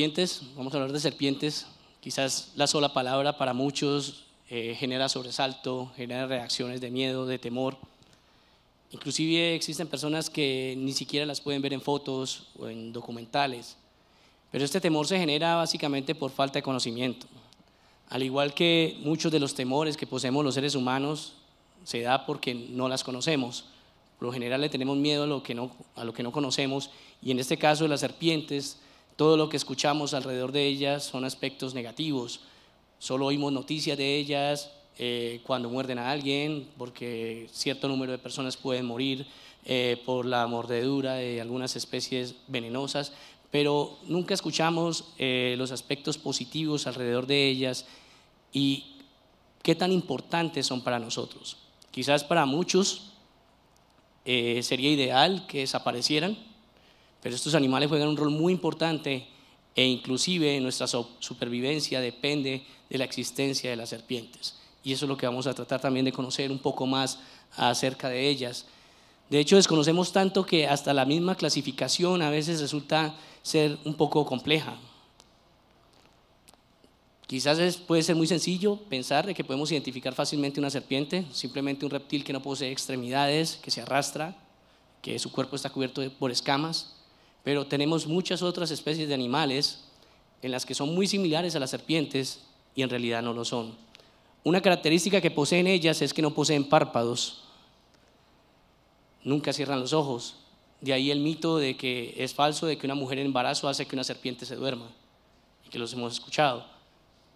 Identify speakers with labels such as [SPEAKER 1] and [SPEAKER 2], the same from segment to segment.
[SPEAKER 1] serpientes, vamos a hablar de serpientes, quizás la sola palabra para muchos eh, genera sobresalto, genera reacciones de miedo, de temor. Inclusive existen personas que ni siquiera las pueden ver en fotos o en documentales. Pero este temor se genera básicamente por falta de conocimiento. Al igual que muchos de los temores que poseemos los seres humanos, se da porque no las conocemos. Por lo general le tenemos miedo a lo que no, a lo que no conocemos y en este caso de las serpientes todo lo que escuchamos alrededor de ellas son aspectos negativos. Solo oímos noticias de ellas eh, cuando muerden a alguien, porque cierto número de personas pueden morir eh, por la mordedura de algunas especies venenosas, pero nunca escuchamos eh, los aspectos positivos alrededor de ellas y qué tan importantes son para nosotros. Quizás para muchos sería ideal que desaparecieran, pero estos animales juegan un rol muy importante e inclusive nuestra supervivencia depende de la existencia de las serpientes. Y eso es lo que vamos a tratar también de conocer un poco más acerca de ellas. De hecho, desconocemos tanto que hasta la misma clasificación a veces resulta ser un poco compleja. Quizás puede ser muy sencillo pensar de que podemos identificar fácilmente una serpiente, simplemente un reptil que no posee extremidades, que se arrastra, que su cuerpo está cubierto por escamas, pero tenemos muchas otras especies de animales en las que son muy similares a las serpientes y en realidad no lo son. Una característica que poseen ellas es que no poseen párpados, nunca cierran los ojos. De ahí el mito de que es falso de que una mujer en embarazo hace que una serpiente se duerma, y que los hemos escuchado.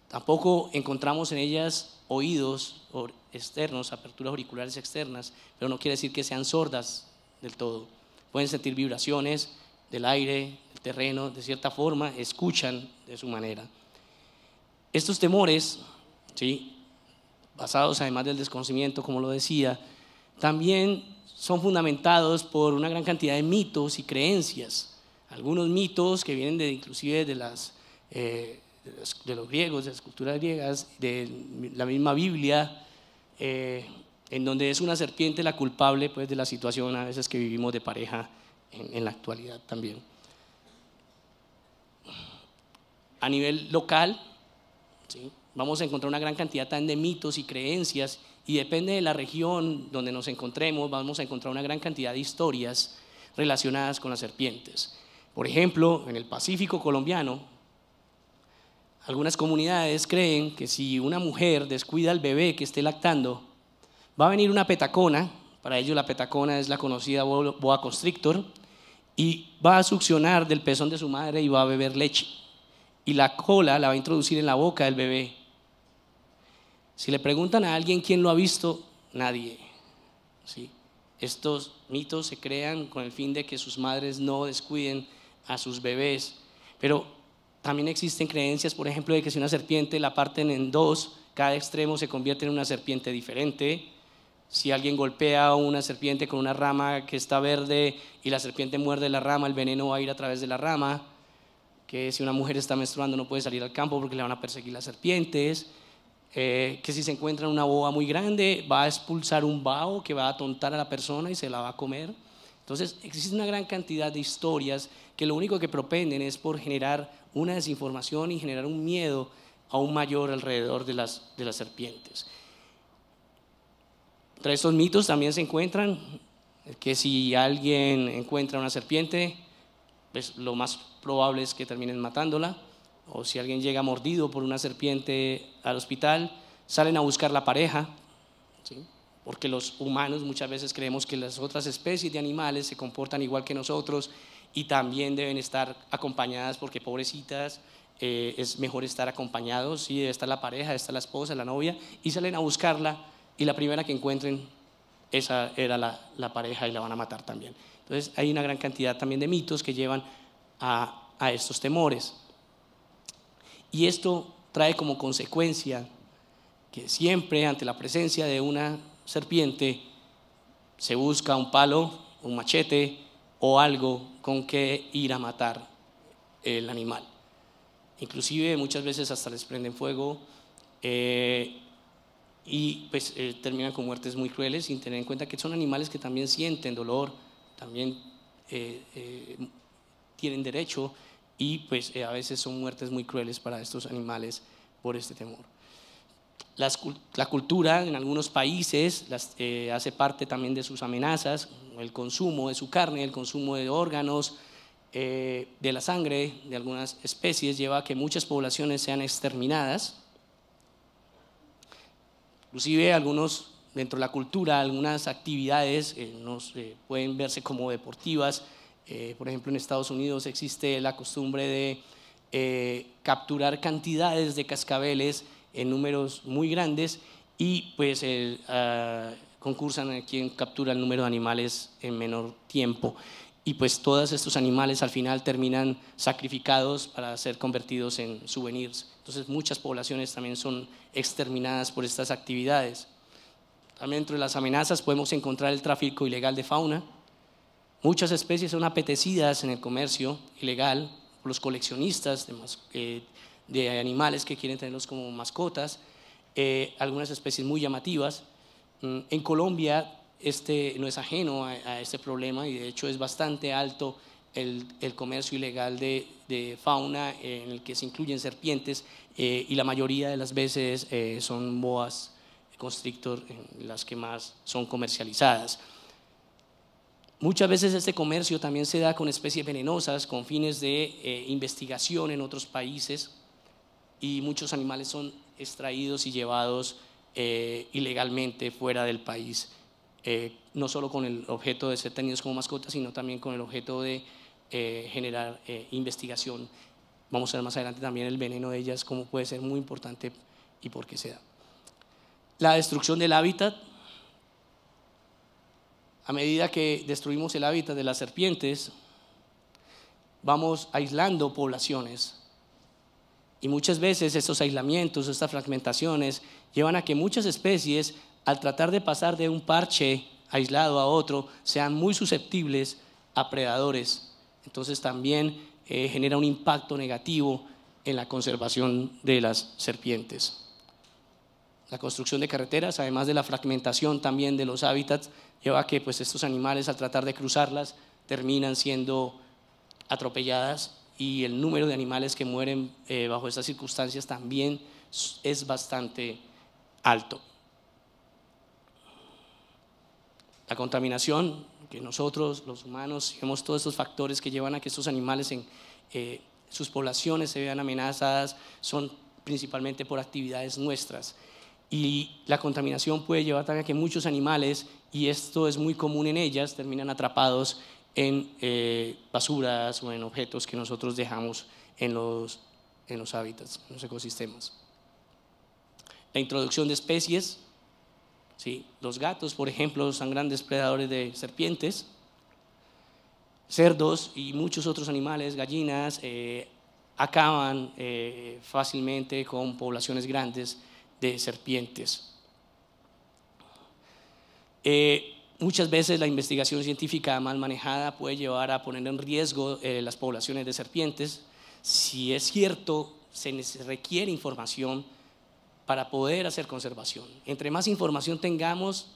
[SPEAKER 1] Tampoco encontramos en ellas oídos externos, aperturas auriculares externas, pero no quiere decir que sean sordas del todo. Pueden sentir vibraciones, del aire, del terreno, de cierta forma, escuchan de su manera. Estos temores, ¿sí? basados además del desconocimiento, como lo decía, también son fundamentados por una gran cantidad de mitos y creencias. Algunos mitos que vienen de, inclusive de, las, eh, de, los, griegos, de las culturas griegas, de la misma Biblia, eh, en donde es una serpiente la culpable pues, de la situación a veces que vivimos de pareja en, la actualidad también. A nivel local, vamos a encontrar una gran cantidad de mitos y creencias y depende de la región donde nos encontremos, vamos a encontrar una gran cantidad de historias relacionadas con las serpientes. Por ejemplo, en el Pacífico colombiano, algunas comunidades creen que si una mujer descuida al bebé que esté lactando, va a venir una petacona, para ellos la petacona es la conocida boa constrictor, y va a succionar del pezón de su madre y va a beber leche. Y la cola la va a introducir en la boca del bebé. Si le preguntan a alguien quién lo ha visto, nadie. ¿sí? Estos mitos se crean con el fin de que sus madres no descuiden a sus bebés. Pero también existen creencias, por ejemplo, de que si una serpiente la parten en dos, cada extremo se convierte en una serpiente diferente. Si alguien golpea a una serpiente con una rama que está verde y la serpiente muerde la rama, el veneno va a ir a través de la rama. Que si una mujer está menstruando no puede salir al campo porque le van a perseguir las serpientes. Eh, que si se encuentra una boa muy grande va a expulsar un vaho que va a atontar a la persona y se la va a comer. Entonces existe una gran cantidad de historias que lo único que propenden es por generar una desinformación y generar un miedo aún mayor alrededor de de las serpientes. Entre estos mitos también se encuentran que si alguien encuentra una serpiente, pues lo más probable es que terminen matándola. O si alguien llega mordido por una serpiente al hospital, salen a buscar la pareja, porque los humanos muchas veces creemos que las otras especies de animales se comportan igual que nosotros y también deben estar acompañadas porque pobrecitas, eh, es mejor estar acompañados, sí, está la pareja, está la esposa, la novia, y salen a buscarla y la primera que encuentren, esa era la, pareja y la van a matar también. Entonces hay una gran cantidad también de mitos que llevan a, estos temores. Y esto trae como consecuencia que siempre ante la presencia de una serpiente se busca un palo, un machete o algo con que ir a matar el animal. Inclusive muchas veces hasta les prenden fuego. Eh, y pues eh, terminan con muertes muy crueles sin tener en cuenta que son animales que también sienten dolor, también eh, eh, tienen derecho y pues a veces son muertes muy crueles para estos animales por este temor. la cultura en algunos países hace parte también de sus amenazas, el consumo de su carne, el consumo de órganos, de la sangre de algunas especies lleva a que muchas poblaciones sean exterminadas Inclusive algunos, dentro de la cultura, algunas actividades eh, pueden verse como deportivas. Eh, por ejemplo, en Estados Unidos existe la costumbre de eh, capturar cantidades de cascabeles en números muy grandes y pues ah, concursan a quien captura el número de animales en menor tiempo y pues todos estos animales al final terminan sacrificados para ser convertidos en souvenirs. Entonces muchas poblaciones también son exterminadas por estas actividades. También entre las amenazas podemos encontrar el tráfico ilegal de fauna. Muchas especies son apetecidas en el comercio ilegal por los coleccionistas de, eh, animales que quieren tenerlos como mascotas, eh, algunas especies muy llamativas. Mm, en Colombia este, no es ajeno a, este problema y de hecho es bastante alto el, el comercio ilegal de, de, fauna en el que se incluyen serpientes eh, y la mayoría de las veces eh, son boas constrictor las que más son comercializadas. Muchas veces este comercio también se da con especies venenosas, con fines de eh, investigación en otros países y muchos animales son extraídos y llevados ilegalmente fuera del país. Eh, no solo con el objeto de ser tenidos como mascotas, sino también con el objeto de eh, generar eh, investigación. Vamos a ver más adelante también el veneno de ellas, cómo puede ser muy importante y por qué se La destrucción del hábitat. A medida que destruimos el hábitat de las serpientes, vamos aislando poblaciones. Y muchas veces estos aislamientos, estas fragmentaciones, llevan a que muchas especies al tratar de pasar de un parche aislado a otro, sean muy susceptibles a predadores. Entonces también eh, genera un impacto negativo en la conservación de las serpientes. La construcción de carreteras, además de la fragmentación también de los hábitats, lleva a que pues, estos animales al tratar de cruzarlas terminan siendo atropelladas y el número de animales que mueren eh, bajo estas circunstancias también es bastante alto. La contaminación, que nosotros, los humanos, vemos todos estos factores que llevan a que estos animales en eh, sus poblaciones se vean amenazadas, son principalmente por actividades nuestras. Y la contaminación puede llevar también a que muchos animales, y esto es muy común en ellas, terminan atrapados en eh, basuras o en objetos que nosotros dejamos en los, en los hábitats, en los ecosistemas. La introducción de especies, los gatos, por ejemplo, son grandes predadores de serpientes, cerdos y muchos otros animales, gallinas, eh, acaban eh, fácilmente con poblaciones grandes de serpientes. Eh, muchas veces la investigación científica mal manejada puede llevar a poner en riesgo las poblaciones de serpientes. Si es cierto, se requiere información para poder hacer conservación. Entre más información tengamos,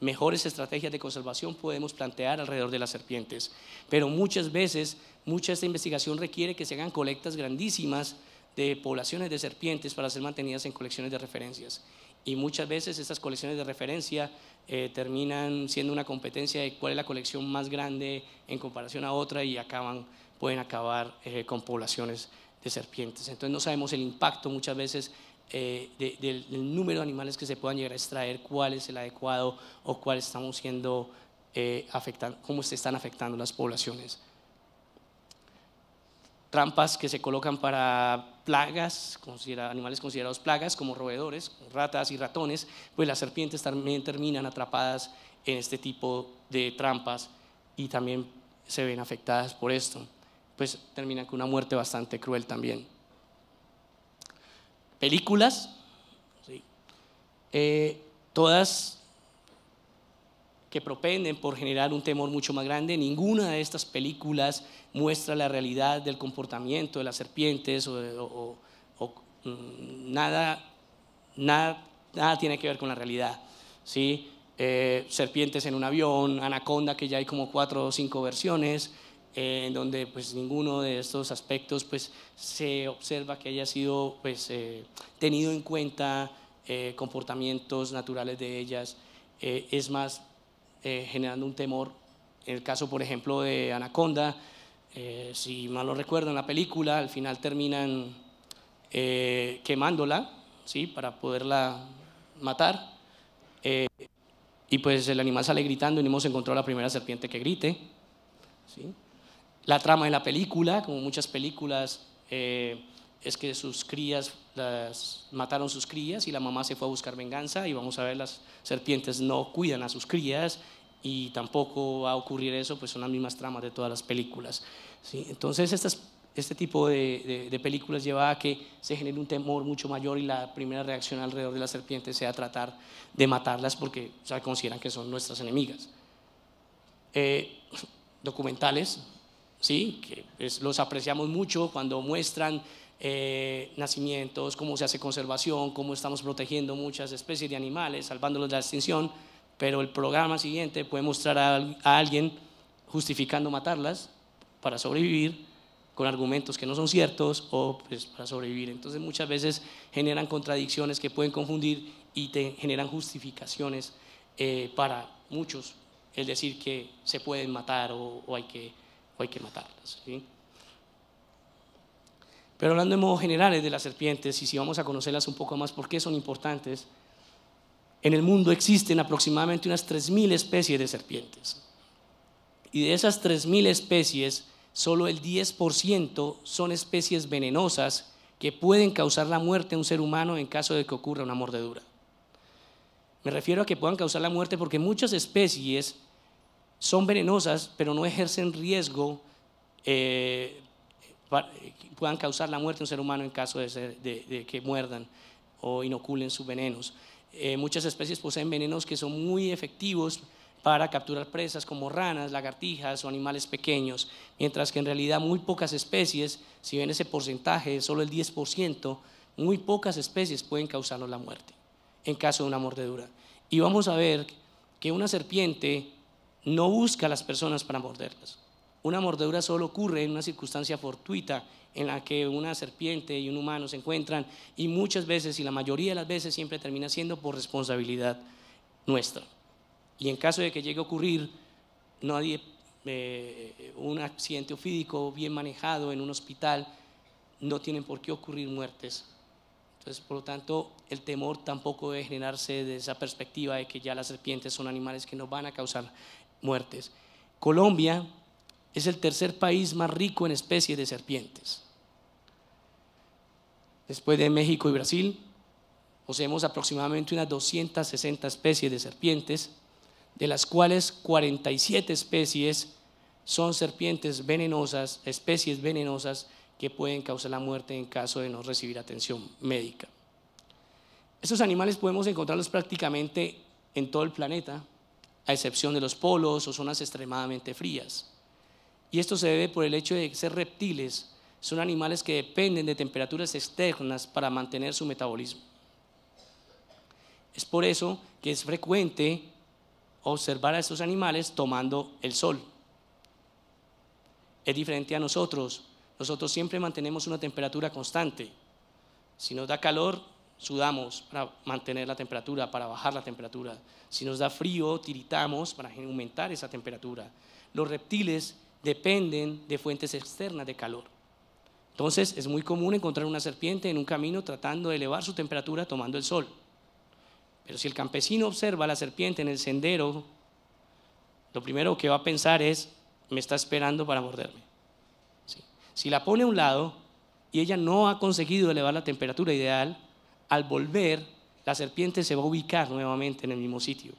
[SPEAKER 1] mejores estrategias de conservación podemos plantear alrededor de las serpientes. Pero muchas veces, mucha esta investigación requiere que se hagan colectas grandísimas de poblaciones de serpientes para ser mantenidas en colecciones de referencias. Y muchas veces estas colecciones de referencia eh, terminan siendo una competencia de cuál es la colección más grande en comparación a otra y acaban, pueden acabar eh, con poblaciones de serpientes. Entonces no sabemos el impacto muchas veces eh, del, número de animales que se puedan llegar a extraer, cuál es el adecuado o estamos siendo eh, afectando, cómo se están afectando las poblaciones. Trampas que se colocan para plagas, animales considerados plagas como roedores, ratas y ratones, pues las serpientes también terminan atrapadas en este tipo de trampas y también se ven afectadas por esto, pues terminan con una muerte bastante cruel también películas, eh, todas que propenden por generar un temor mucho más grande. Ninguna de estas películas muestra la realidad del comportamiento de las serpientes o, mm, nada, nada, tiene que ver con la realidad. ¿sí? Eh, serpientes en un avión, anaconda, que ya hay como cuatro o cinco versiones, en donde pues ninguno de estos aspectos pues se observa que haya sido pues eh, tenido en cuenta eh, comportamientos naturales de ellas, eh, es más generando un temor. En el caso por ejemplo de Anaconda, si mal lo recuerdo en la película, al final terminan quemándola, ¿sí? Para poderla matar. y pues el animal sale gritando y no hemos encontrado la primera serpiente que grite. ¿sí? la trama de la película, como muchas películas, eh, es que sus crías, las, mataron sus crías y la mamá se fue a buscar venganza y vamos a ver, las serpientes no cuidan a sus crías y tampoco va a ocurrir eso, pues son las mismas tramas de todas las películas. Entonces este tipo de, películas lleva a que se genere un temor mucho mayor y la primera reacción alrededor de las serpientes sea tratar de matarlas porque o consideran que son nuestras enemigas. Eh, documentales, ¿sí? Pues, los apreciamos mucho cuando muestran eh, nacimientos, cómo se hace conservación, cómo estamos protegiendo muchas especies de animales, salvándolos de la extinción, pero el programa siguiente puede mostrar a, alguien justificando matarlas para sobrevivir con argumentos que no son ciertos o pues, para sobrevivir. Entonces muchas veces generan contradicciones que pueden confundir y te generan justificaciones eh, para muchos, el decir que se pueden matar o hay que hay que matarlas. Pero hablando en modo generales de las serpientes, y si vamos a conocerlas un poco más, ¿por qué son importantes? En el mundo existen aproximadamente unas 3.000 especies de serpientes. Y de esas 3.000 especies, solo el 10% son especies venenosas que pueden causar la muerte a un ser humano en caso de que ocurra una mordedura. Me refiero a que puedan causar la muerte porque muchas especies son venenosas, pero no ejercen riesgo, eh, puedan causar la muerte a un ser humano en caso de, que muerdan o inoculen sus venenos. Eh, muchas especies poseen venenos que son muy efectivos para capturar presas como ranas, lagartijas o animales pequeños, mientras que en realidad muy pocas especies, si ven ese porcentaje, solo el 10%, muy pocas especies pueden causarnos la muerte en caso de una mordedura. Y vamos a ver que una serpiente no busca a las personas para morderlas. Una mordedura solo ocurre en una circunstancia fortuita en la que una serpiente y un humano se encuentran y muchas veces, y la mayoría de las veces, siempre termina siendo por responsabilidad nuestra. Y en caso de que llegue a ocurrir, nadie, eh, un accidente ofídico bien manejado en un hospital, no tienen por qué ocurrir muertes. Entonces, por lo tanto, el temor tampoco debe generarse de esa perspectiva de que ya las serpientes son animales que nos van a causar muertes. Colombia es el tercer país más rico en especies de serpientes. Después de México y Brasil, poseemos aproximadamente unas 260 especies de serpientes, de las cuales 47 especies son serpientes venenosas, especies venenosas que pueden causar la muerte en caso de no recibir atención médica. Estos animales podemos encontrarlos prácticamente en todo el planeta, a excepción de los polos o zonas extremadamente frías. Y esto se debe por el hecho de ser reptiles, son animales que dependen de temperaturas externas para mantener su metabolismo. Es por eso que es frecuente observar a estos animales tomando el sol. Es diferente a nosotros. Nosotros siempre mantenemos una temperatura constante. Si nos da calor, sudamos para mantener la temperatura, para bajar la temperatura. Si nos da frío, tiritamos para aumentar esa temperatura. Los reptiles dependen de fuentes externas de calor. Entonces es muy común encontrar una serpiente en un camino tratando de elevar su temperatura tomando el sol. Pero si el campesino observa a la serpiente en el sendero, lo primero que va a pensar es, me está esperando para morderme. Si la pone a un lado y ella no ha conseguido elevar la temperatura ideal, al volver, la serpiente se va a ubicar nuevamente en el mismo sitio.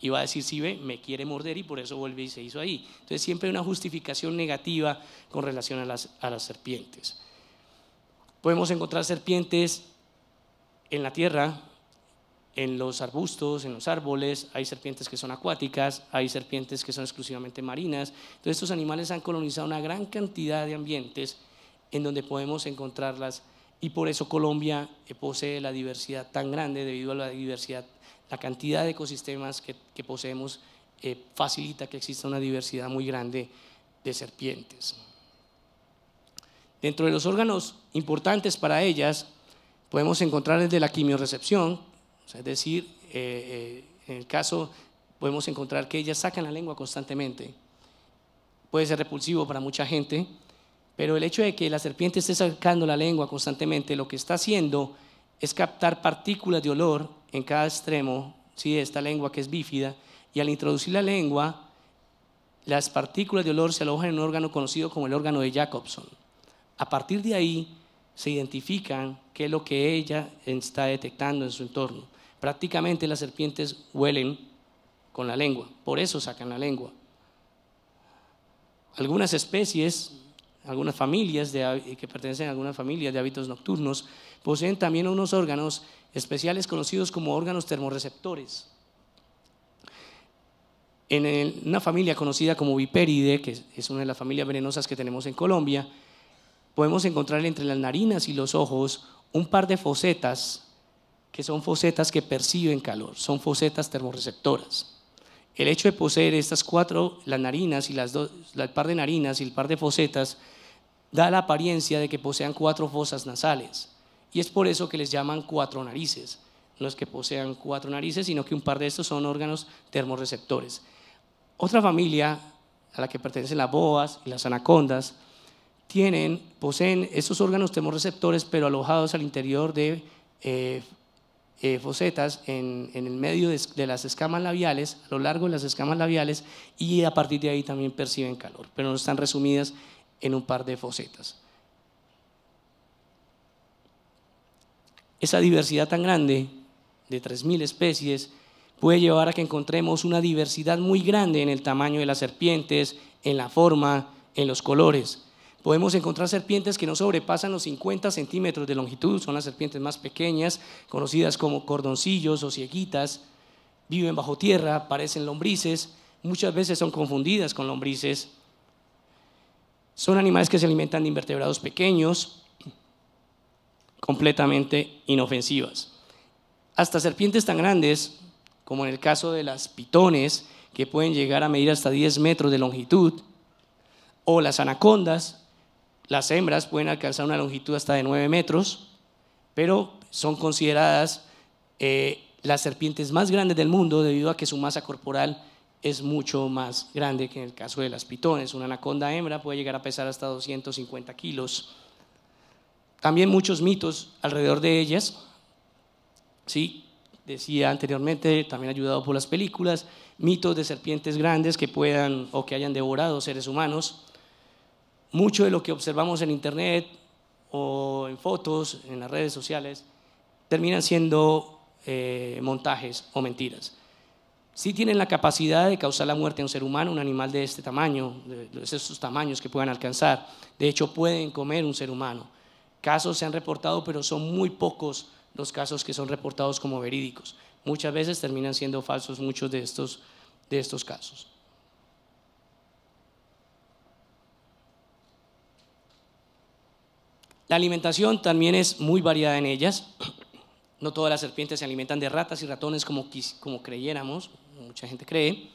[SPEAKER 1] Y va a decir, si ve, me quiere morder y por eso vuelve y se hizo ahí. Entonces siempre hay una justificación negativa con relación a las, a las serpientes. Podemos encontrar serpientes en la tierra, en los arbustos, en los árboles, hay serpientes que son acuáticas, hay serpientes que son exclusivamente marinas. Entonces estos animales han colonizado una gran cantidad de ambientes en donde podemos encontrarlas y por eso Colombia eh, posee la diversidad tan grande debido a la diversidad, la cantidad de ecosistemas que, poseemos eh, facilita que exista una diversidad muy grande de serpientes. Dentro de los órganos importantes para ellas podemos encontrar el de la quimiorecepción, es decir, eh, en el caso podemos encontrar que ellas sacan la lengua constantemente. Puede ser repulsivo para mucha gente, pero el hecho de que la serpiente esté sacando la lengua constantemente, lo que está haciendo es captar partículas de olor en cada extremo de esta lengua que es bífida, y al introducir la lengua, las partículas de olor se alojan en un órgano conocido como el órgano de Jacobson. A partir de ahí se identifican qué es lo que ella está detectando en su entorno. Prácticamente las serpientes huelen con la lengua, por eso sacan la lengua. Algunas especies algunas familias que pertenecen a algunas familias de hábitos nocturnos, poseen también unos órganos especiales conocidos como órganos termorreceptores. En una familia conocida como Viperide, que es una de las familias venenosas que tenemos en Colombia, podemos encontrar entre las narinas y los ojos un par de fosetas, que son fosetas que perciben calor, son fosetas termorreceptoras. El hecho de poseer estas cuatro, las narinas y las dos, el par de narinas y el par de fosetas, da la apariencia de que posean cuatro fosas nasales. Y es por eso que les llaman cuatro narices. No es que posean cuatro narices, sino que un par de estos son órganos termorreceptores. Otra familia a la que pertenecen las boas y las anacondas tienen, poseen estos órganos termorreceptores, pero alojados al interior de eh, eh, fosetas en, el medio de, las escamas labiales, a lo largo de las escamas labiales, y a partir de ahí también perciben calor, pero no están resumidas en un par de fosetas. Esa diversidad tan grande de 3.000 especies puede llevar a que encontremos una diversidad muy grande en el tamaño de las serpientes, en la forma, en los colores. Podemos encontrar serpientes que no sobrepasan los 50 centímetros de longitud, son las serpientes más pequeñas, conocidas como cordoncillos o cieguitas, viven bajo tierra, parecen lombrices, muchas veces son confundidas con lombrices, son animales que se alimentan de invertebrados pequeños, completamente inofensivas. Hasta serpientes tan grandes, como en el caso de las pitones, que pueden llegar a medir hasta 10 metros de longitud, o las anacondas, las hembras pueden alcanzar una longitud hasta de 9 metros, pero son consideradas eh, las serpientes más grandes del mundo debido a que su masa corporal es mucho más grande que en el caso de las pitones. Una anaconda hembra puede llegar a pesar hasta 250 kilos. También muchos mitos alrededor de ellas. Sí, decía anteriormente, también ayudado por las películas, mitos de serpientes grandes que puedan o que hayan devorado seres humanos. Mucho de lo que observamos en Internet o en fotos, en las redes sociales, terminan siendo eh, montajes o mentiras sí tienen la capacidad de causar la muerte a un ser humano, un animal de este tamaño, de estos tamaños que puedan alcanzar. De hecho, pueden comer un ser humano. Casos se han reportado, pero son muy pocos los casos que son reportados como verídicos. Muchas veces terminan siendo falsos muchos de estos, de estos casos. La alimentación también es muy variada en ellas. No todas las serpientes se alimentan de ratas y ratones como, como creyéramos mucha gente cree.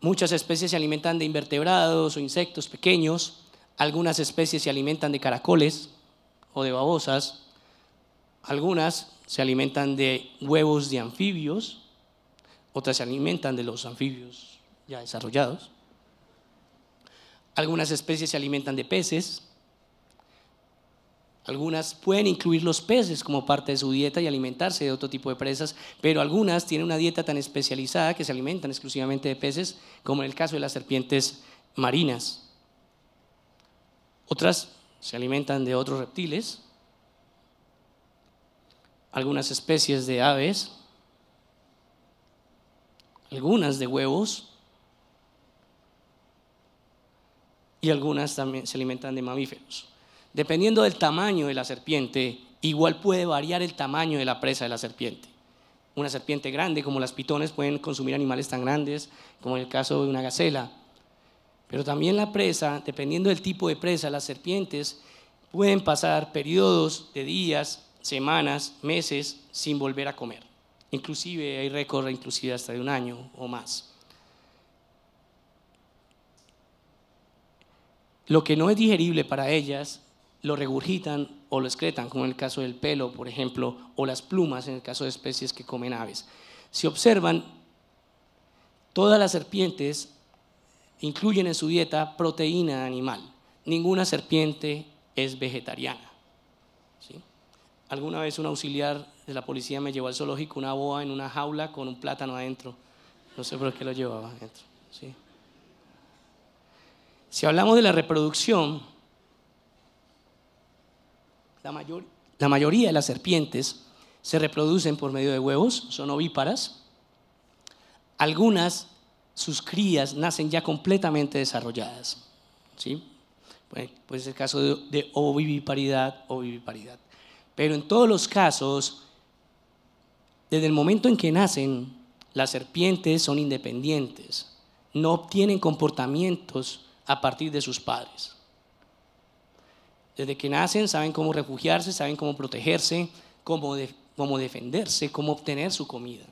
[SPEAKER 1] Muchas especies se alimentan de invertebrados o insectos pequeños. Algunas especies se alimentan de caracoles o de babosas. Algunas se alimentan de huevos de anfibios. Otras se alimentan de los anfibios ya desarrollados. Algunas especies se alimentan de peces. Algunas pueden incluir los peces como parte de su dieta y alimentarse de otro tipo de presas, pero algunas tienen una dieta tan especializada que se alimentan exclusivamente de peces, como en el caso de las serpientes marinas. Otras se alimentan de otros reptiles, algunas especies de aves, algunas de huevos y algunas también se alimentan de mamíferos. Dependiendo del tamaño de la serpiente, igual puede variar el tamaño de la presa de la serpiente. Una serpiente grande, como las pitones, pueden consumir animales tan grandes como en el caso de una gacela. Pero también la presa, dependiendo del tipo de presa, las serpientes pueden pasar periodos de días, semanas, meses sin volver a comer. Inclusive hay récord, inclusive hasta de un año o más. Lo que no es digerible para ellas lo regurgitan o lo excretan, como en el caso del pelo, por ejemplo, o las plumas en el caso de especies que comen aves. Si observan, todas las serpientes incluyen en su dieta proteína animal. Ninguna serpiente es vegetariana. ¿sí? Alguna vez un auxiliar de la policía me llevó al zoológico una boa en una jaula con un plátano adentro. No sé por qué lo llevaba adentro. Si hablamos de la reproducción, la, mayoría de las serpientes se reproducen por medio de huevos, son ovíparas. Algunas, sus crías, nacen ya completamente desarrolladas. ¿sí? Pues puede el caso de, de oviviparidad Pero en todos los casos, desde el momento en que nacen, las serpientes son independientes, no obtienen comportamientos a partir de sus padres. Desde que nacen saben cómo refugiarse, saben cómo protegerse, cómo, cómo defenderse, cómo obtener su comida.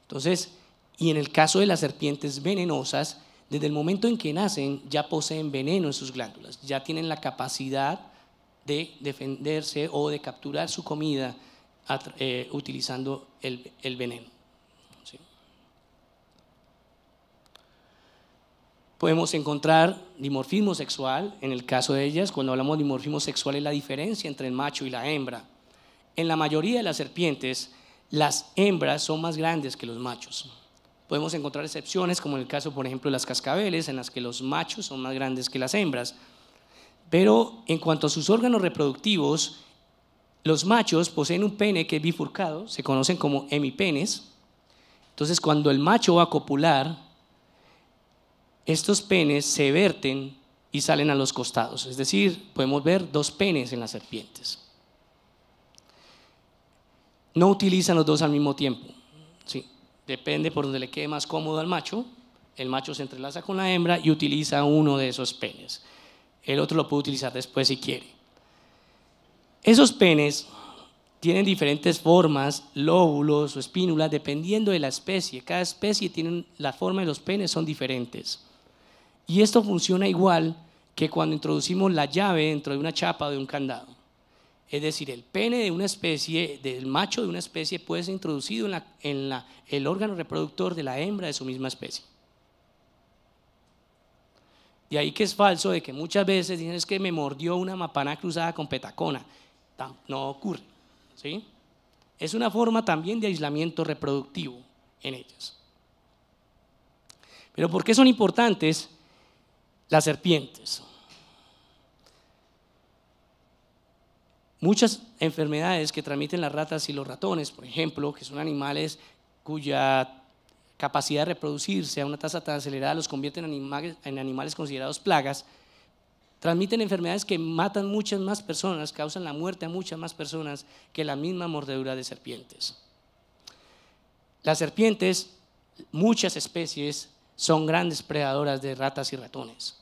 [SPEAKER 1] Entonces, y en el caso de las serpientes venenosas, desde el momento en que nacen ya poseen veneno en sus glándulas, ya tienen la capacidad de defenderse o de capturar su comida eh, utilizando el veneno. podemos encontrar dimorfismo sexual, en el caso de ellas, cuando hablamos de dimorfismo sexual es la diferencia entre el macho y la hembra. En la mayoría de las serpientes, las hembras son más grandes que los machos. Podemos encontrar excepciones, como en el caso, por ejemplo, de las cascabeles, en las que los machos son más grandes que las hembras. Pero en cuanto a sus órganos reproductivos, los machos poseen un pene que es bifurcado, se conocen como hemipenes. Entonces, cuando el macho va a copular, estos penes se verten y salen a los costados. Es decir, podemos ver dos penes en las serpientes. No utilizan los dos al mismo tiempo. Sí, depende por donde le quede más cómodo al macho. El macho se entrelaza con la hembra y utiliza uno de esos penes. El otro lo puede utilizar después si quiere. Esos penes tienen diferentes formas, lóbulos o espínulas, dependiendo de la especie. Cada especie tiene la forma de los penes son diferentes. Y esto funciona igual que cuando introducimos la llave dentro de una chapa o de un candado. Es decir, el pene de una especie, del macho de una especie, puede ser introducido en, el órgano reproductor de la hembra de su misma especie. Y ahí que es falso de que muchas veces dicen es que me mordió una mapana cruzada con petacona. No ocurre. ¿sí? Es una forma también de aislamiento reproductivo en ellas. Pero ¿por qué son importantes? las serpientes. Muchas enfermedades que transmiten las ratas y los ratones, por ejemplo, que son animales cuya capacidad de reproducirse a una tasa tan acelerada los convierte en animales, animales considerados plagas, transmiten enfermedades que matan muchas más personas, causan la muerte a muchas más personas que la misma mordedura de serpientes. Las serpientes, muchas especies son grandes predadoras de ratas y ratones.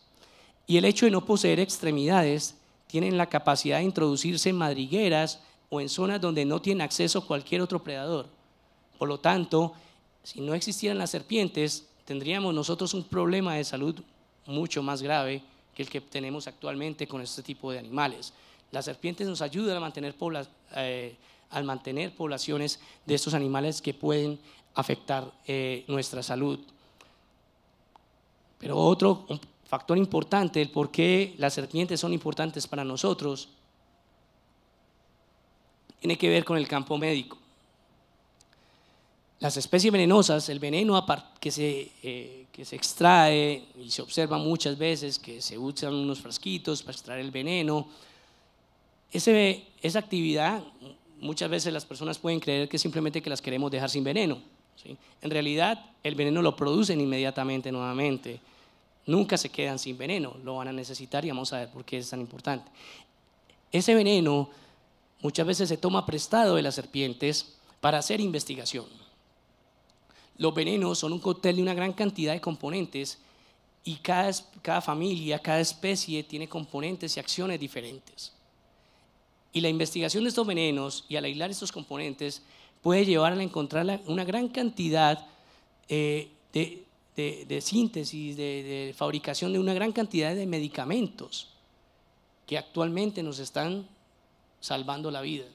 [SPEAKER 1] Y el hecho de no poseer extremidades tienen la capacidad de introducirse en madrigueras o en zonas donde no tiene acceso cualquier otro predador. Por lo tanto, si no existieran las serpientes, tendríamos nosotros un problema de salud mucho más grave que el que tenemos actualmente con este tipo de animales. Las serpientes nos ayudan a mantener, eh, poblaciones de estos animales que pueden afectar eh, nuestra salud. Pero otro factor importante, el por qué las serpientes son importantes para nosotros, tiene que ver con el campo médico. Las especies venenosas, el veneno que se, eh, se extrae y se observa muchas veces, que se usan unos frasquitos para extraer el veneno, esa actividad muchas veces las personas pueden creer que simplemente que las queremos dejar sin veneno en realidad, el veneno lo producen inmediatamente nuevamente. Nunca se quedan sin veneno, lo van a necesitar y vamos a ver por qué es tan importante. Ese veneno muchas veces se toma prestado de las serpientes para hacer investigación. Los venenos son un cóctel de una gran cantidad de componentes y cada, cada familia, cada especie tiene componentes y acciones diferentes. Y la investigación de estos venenos y al aislar estos componentes puede llevar a encontrar una gran cantidad eh, de, síntesis, de, fabricación de una gran cantidad de medicamentos que actualmente nos están salvando la vida.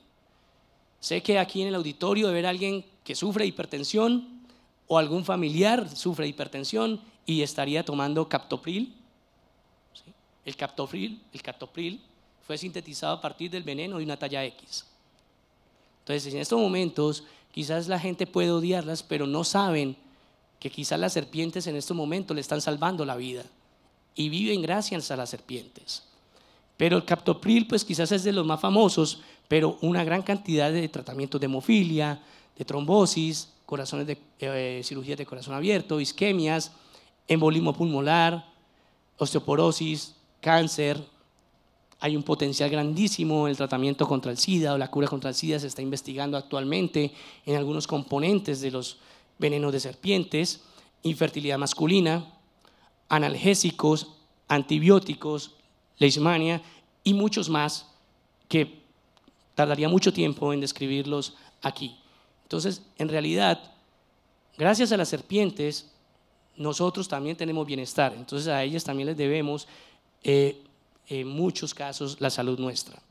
[SPEAKER 1] Sé que aquí en el auditorio debe haber alguien que sufre hipertensión o algún familiar sufre hipertensión y estaría tomando captopril. El captopril, el captopril fue sintetizado a partir del veneno de una talla X. Entonces, en estos momentos, quizás la gente puede odiarlas, pero no saben que quizás las serpientes en estos momentos le están salvando la vida y viven gracias a las serpientes. Pero el captopril, pues quizás es de los más famosos, pero una gran cantidad de tratamientos de hemofilia, de trombosis, corazones de, eh, cirugías de corazón abierto, isquemias, embolismo pulmonar, osteoporosis, cáncer, hay un potencial grandísimo, en el tratamiento contra el SIDA o la cura contra el SIDA se está investigando actualmente en algunos componentes de los venenos de serpientes, infertilidad masculina, analgésicos, antibióticos, leishmania y muchos más que tardaría mucho tiempo en describirlos aquí. Entonces, en realidad, gracias a las serpientes, nosotros también tenemos bienestar. Entonces, a ellas también les debemos eh, en muchos casos la salud nuestra.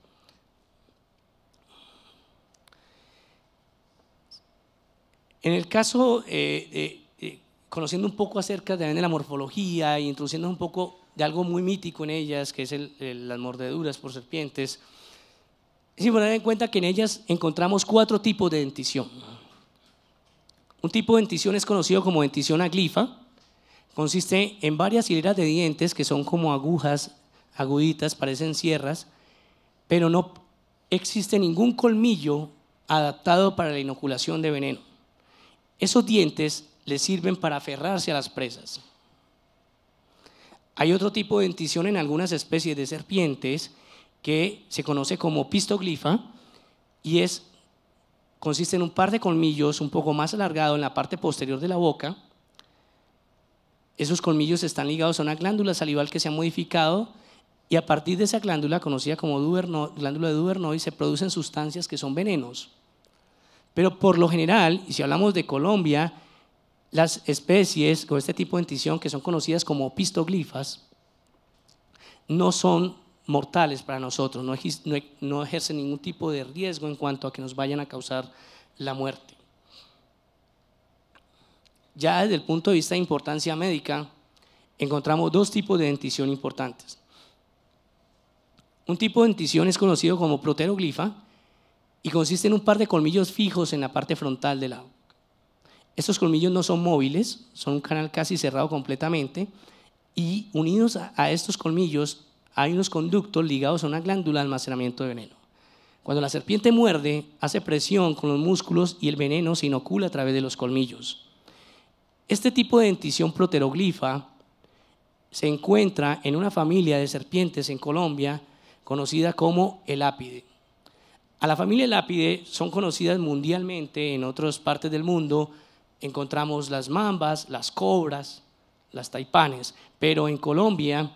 [SPEAKER 1] En el caso, eh, eh, eh, conociendo un poco acerca de la morfología e introduciendo un poco de algo muy mítico en ellas, que es el, las mordeduras por serpientes, es importante tener en cuenta que en ellas encontramos cuatro tipos de dentición. Un tipo de dentición es conocido como dentición aglifa, consiste en varias hileras de dientes que son como agujas aguditas, parecen sierras, pero no existe ningún colmillo adaptado para la inoculación de veneno. Esos dientes les sirven para aferrarse a las presas. Hay otro tipo de dentición en algunas especies de serpientes que se conoce como pistoglifa y es, consiste en un par de colmillos un poco más alargado en la parte posterior de la boca. Esos colmillos están ligados a una glándula salival que se ha modificado y a partir de esa glándula, conocida como glándula de Duvernoy, se producen sustancias que son venenos. Pero por lo general, y si hablamos de Colombia, las especies con este tipo de dentición que son conocidas como pistoglifas no son mortales para nosotros, no, no ejercen ningún tipo de riesgo en cuanto a que nos vayan a causar la muerte. Ya desde el punto de vista de importancia médica, encontramos dos tipos de dentición importantes. Un tipo de dentición es conocido como proteroglifa y consiste en un par de colmillos fijos en la parte frontal del boca. Estos colmillos no son móviles, son un canal casi cerrado completamente y unidos a estos colmillos hay unos conductos ligados a una glándula de almacenamiento de veneno. Cuando la serpiente muerde, hace presión con los músculos y el veneno se inocula a través de los colmillos. Este tipo de dentición proteroglifa se encuentra en una familia de serpientes en Colombia conocida como el ápide. A la familia lápide son conocidas mundialmente en otras partes del mundo. Encontramos las mambas, las cobras, las taipanes, pero en Colombia,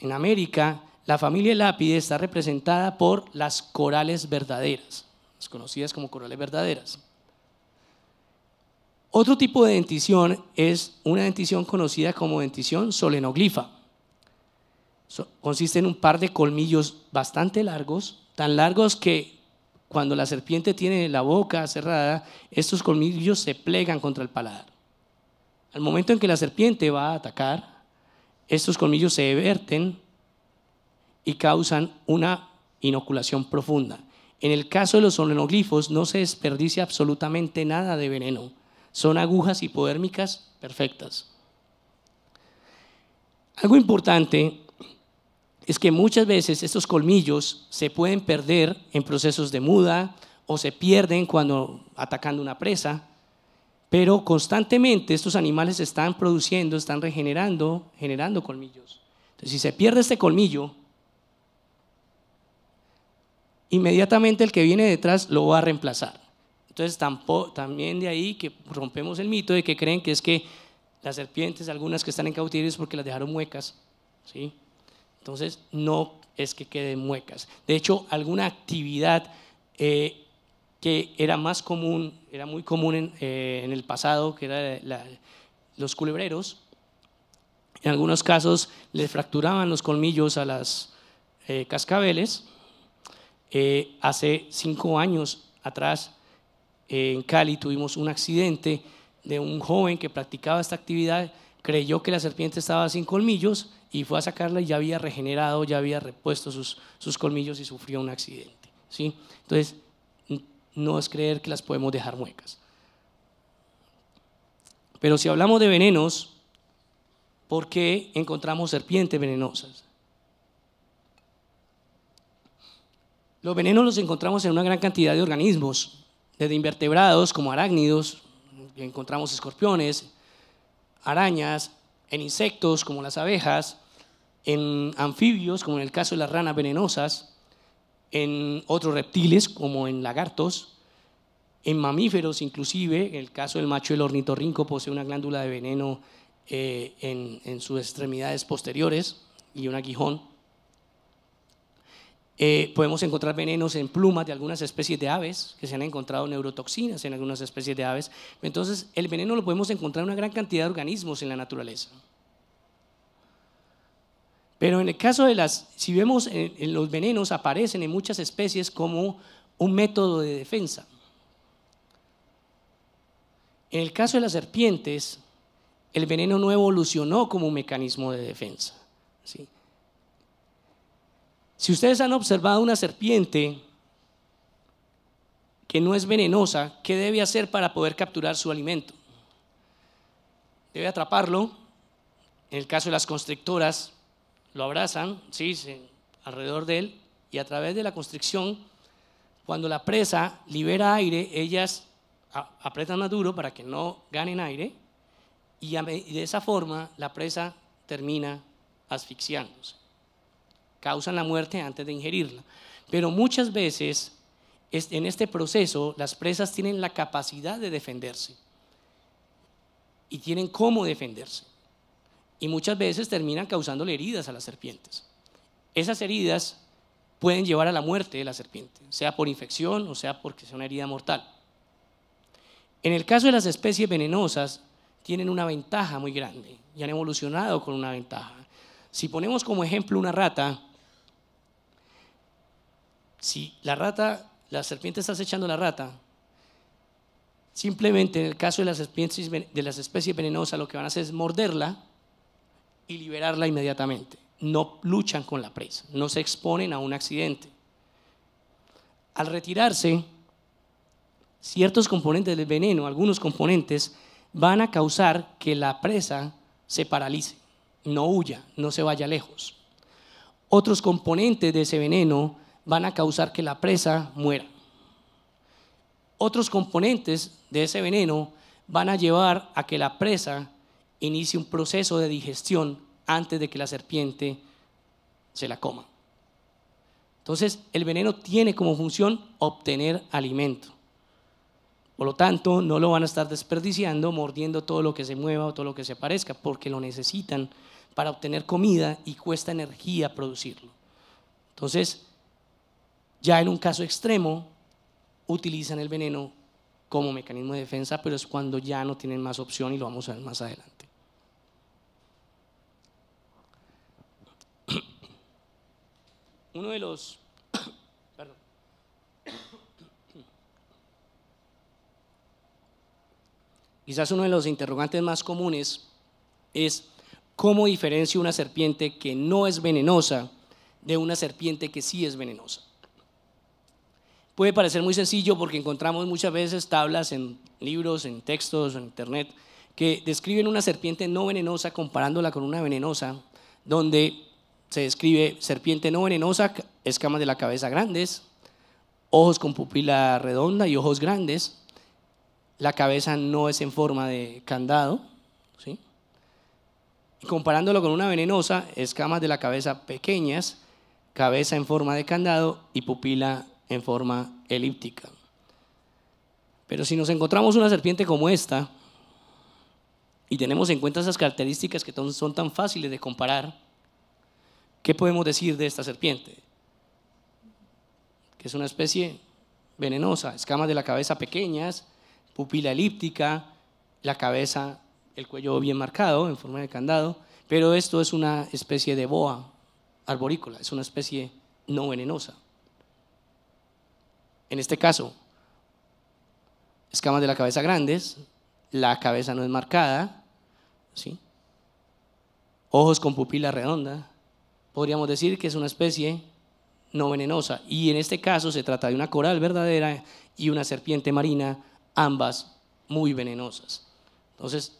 [SPEAKER 1] en América, la familia lápide está representada por las corales verdaderas, las conocidas como corales verdaderas. Otro tipo de dentición es una dentición conocida como dentición solenoglifa consiste en un par de colmillos bastante largos, tan largos que cuando la serpiente tiene la boca cerrada, estos colmillos se plegan contra el paladar. Al momento en que la serpiente va a atacar, estos colmillos se verten y causan una inoculación profunda. En el caso de los solenoglifos, no se desperdicia absolutamente nada de veneno. Son agujas hipodérmicas perfectas. Algo importante es que muchas veces estos colmillos se pueden perder en procesos de muda o se pierden cuando atacando una presa, pero constantemente estos animales están produciendo, están regenerando, generando colmillos. Entonces, si se pierde este colmillo, inmediatamente el que viene detrás lo va a reemplazar. Entonces, también de ahí que rompemos el mito de que creen que es que las serpientes, algunas que están en cautiverio, es porque las dejaron huecas, ¿sí? Entonces, no es que queden muecas. De hecho, alguna actividad eh, que era más común, era muy común en, eh, el pasado, que era los culebreros, en algunos casos les fracturaban los colmillos a las eh, cascabeles. hace cinco años atrás, en Cali, tuvimos un accidente de un joven que practicaba esta actividad, creyó que la serpiente estaba sin colmillos, y fue a sacarla y ya había regenerado, ya había repuesto sus, colmillos y sufrió un accidente. ¿sí? Entonces, no es creer que las podemos dejar muecas. Pero si hablamos de venenos, ¿por qué encontramos serpientes venenosas? Los venenos los encontramos en una gran cantidad de organismos, desde invertebrados como arácnidos, encontramos escorpiones, arañas, en insectos como las abejas, en anfibios como en el caso de las ranas venenosas, en otros reptiles como en lagartos, en mamíferos inclusive, en el caso del macho del ornitorrinco posee una glándula de veneno eh, en, en sus extremidades posteriores y un aguijón. Eh, podemos encontrar venenos en plumas de algunas especies de aves, que se han encontrado neurotoxinas en algunas especies de aves. Entonces, el veneno lo podemos encontrar en una gran cantidad de organismos en la naturaleza. Pero en el caso de las, si vemos, en, los venenos aparecen en muchas especies como un método de defensa. En el caso de las serpientes, el veneno no evolucionó como un mecanismo de defensa. ¿sí? Si ustedes han observado una serpiente que no es venenosa, ¿qué debe hacer para poder capturar su alimento? Debe atraparlo. En el caso de las constrictoras, lo abrazan, sí, alrededor de él, y a través de la constricción, cuando la presa libera aire, ellas apretan más duro para que no ganen aire, y de esa forma la presa termina asfixiándose causan la muerte antes de ingerirla. Pero muchas veces en este proceso las presas tienen la capacidad de defenderse y tienen cómo defenderse. Y muchas veces terminan causándole heridas a las serpientes. Esas heridas pueden llevar a la muerte de la serpiente, sea por infección o sea porque sea una herida mortal. En el caso de las especies venenosas, tienen una ventaja muy grande y han evolucionado con una ventaja. Si ponemos como ejemplo una rata, si la rata, la serpiente está acechando a la rata, simplemente en el caso de las, especies, de las especies venenosas lo que van a hacer es morderla y liberarla inmediatamente. No luchan con la presa, no se exponen a un accidente. Al retirarse, ciertos componentes del veneno, algunos componentes, van a causar que la presa se paralice, no huya, no se vaya lejos. Otros componentes de ese veneno van a causar que la presa muera. Otros componentes de ese veneno van a llevar a que la presa inicie un proceso de digestión antes de que la serpiente se la coma. Entonces, el veneno tiene como función obtener alimento. Por lo tanto, no lo van a estar desperdiciando, mordiendo todo lo que se mueva o todo lo que se parezca, porque lo necesitan para obtener comida y cuesta energía producirlo. Entonces, ya en un caso extremo, utilizan el veneno como mecanismo de defensa, pero es cuando ya no tienen más opción y lo vamos a ver más adelante. Uno de los... Quizás uno de los interrogantes más comunes es cómo diferencia una serpiente que no es venenosa de una serpiente que sí es venenosa. Puede parecer muy sencillo porque encontramos muchas veces tablas en libros, en textos, en internet, que describen una serpiente no venenosa comparándola con una venenosa, donde se describe serpiente no venenosa, escamas de la cabeza grandes, ojos con pupila redonda y ojos grandes, la cabeza no es en forma de candado, ¿sí? comparándolo con una venenosa, escamas de la cabeza pequeñas, cabeza en forma de candado y pupila en forma elíptica. Pero si nos encontramos una serpiente como esta y tenemos en cuenta esas características que son tan fáciles de comparar, ¿qué podemos decir de esta serpiente? Que es una especie venenosa, escamas de la cabeza pequeñas, pupila elíptica, la cabeza, el cuello bien marcado en forma de candado, pero esto es una especie de boa arborícola, es una especie no venenosa en este caso, escamas de la cabeza grandes, la cabeza no es marcada, ¿sí? ojos con pupila redonda. Podríamos decir que es una especie no venenosa. Y en este caso se trata de una coral verdadera y una serpiente marina, ambas muy venenosas. Entonces,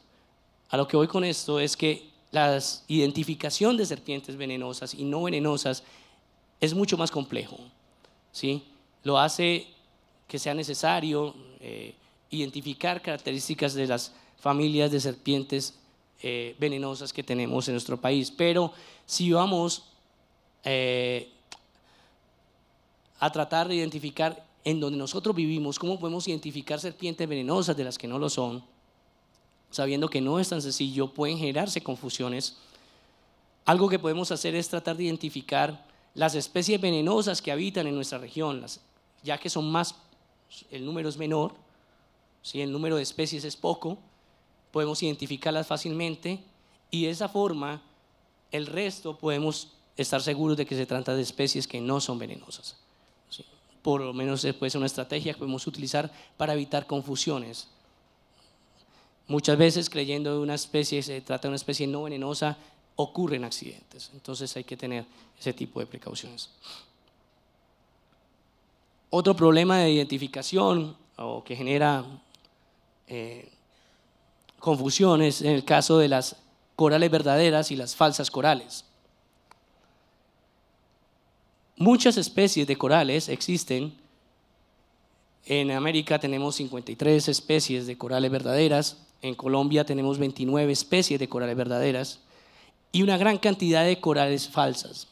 [SPEAKER 1] a lo que voy con esto es que la identificación de serpientes venenosas y no venenosas es mucho más complejo. ¿sí? lo hace que sea necesario eh, identificar características de las familias de serpientes eh, venenosas que tenemos en nuestro país. Pero si vamos eh, a tratar de identificar en donde nosotros vivimos, cómo podemos identificar serpientes venenosas de las que no lo son, sabiendo que no es tan sencillo, pueden generarse confusiones. Algo que podemos hacer es tratar de identificar las especies venenosas que habitan en nuestra región, las ya que son más, el número es menor, si el número de especies es poco, podemos identificarlas fácilmente y de esa forma el resto podemos estar seguros de que se trata de especies que no son venenosas. Por lo menos puede ser una estrategia que podemos utilizar para evitar confusiones. Muchas veces creyendo de una especie, se trata de una especie no venenosa, ocurren accidentes. Entonces hay que tener ese tipo de precauciones. Otro problema de identificación o que genera eh, confusión es en el caso de las corales verdaderas y las falsas corales. Muchas especies de corales existen. En América tenemos 53 especies de corales verdaderas, en Colombia tenemos 29 especies de corales verdaderas y una gran cantidad de corales falsas.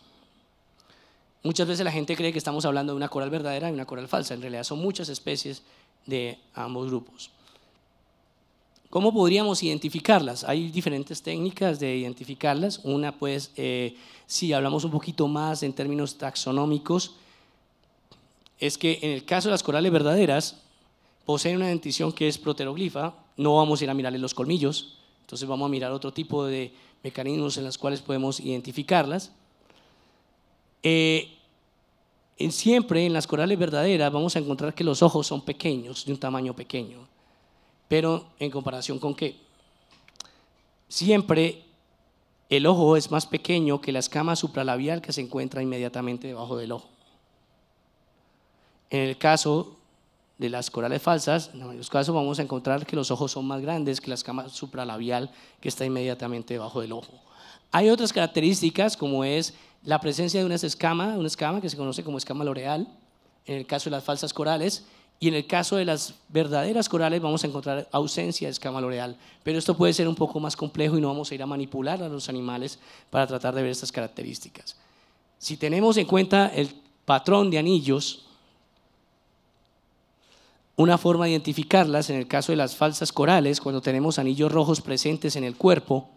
[SPEAKER 1] Muchas veces la gente cree que estamos hablando de una coral verdadera y una coral falsa. En realidad son muchas especies de ambos grupos. ¿Cómo podríamos identificarlas? Hay diferentes técnicas de identificarlas. Una, pues, eh, si hablamos un poquito más en términos taxonómicos, es que en el caso de las corales verdaderas, poseen una dentición que es proteroglifa. No vamos a ir a mirarle los colmillos, entonces vamos a mirar otro tipo de mecanismos en los cuales podemos identificarlas. Eh, en siempre en las corales verdaderas vamos a encontrar que los ojos son pequeños, de un tamaño pequeño, pero en comparación con qué? Siempre el ojo es más pequeño que la escama supralabial que se encuentra inmediatamente debajo del ojo. En el caso de las corales falsas, en los casos vamos a encontrar que los ojos son más grandes que la escama supralabial que está inmediatamente debajo del ojo. Hay otras características como es la presencia de una escama, una escama que se conoce como escama loreal, en el caso de las falsas corales, y en el caso de las verdaderas corales vamos a encontrar ausencia de escama loreal, pero esto puede ser un poco más complejo y no vamos a ir a manipular a los animales para tratar de ver estas características. Si tenemos en cuenta el patrón de anillos, una forma de identificarlas en el caso de las falsas corales, cuando tenemos anillos rojos presentes en el cuerpo,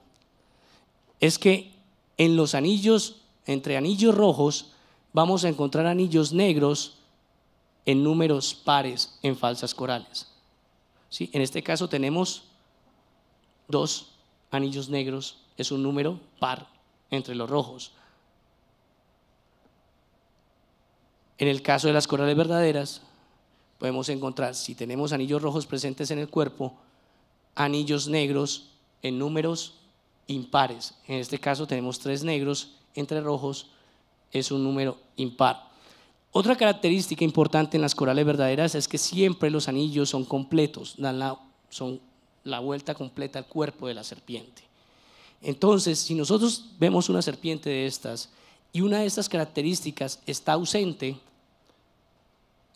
[SPEAKER 1] es que en los anillos entre anillos rojos, vamos a encontrar anillos negros en números pares en falsas corales. En este caso tenemos dos anillos negros, es un número par entre los rojos. En el caso de las corales verdaderas, podemos encontrar, si tenemos anillos rojos presentes en el cuerpo, anillos negros en números impares. En este caso tenemos tres negros entre rojos es un número impar. Otra característica importante en las corales verdaderas es que siempre los anillos son completos, dan la, son la vuelta completa al cuerpo de la serpiente. Entonces, si nosotros vemos una serpiente de estas y una de estas características está ausente,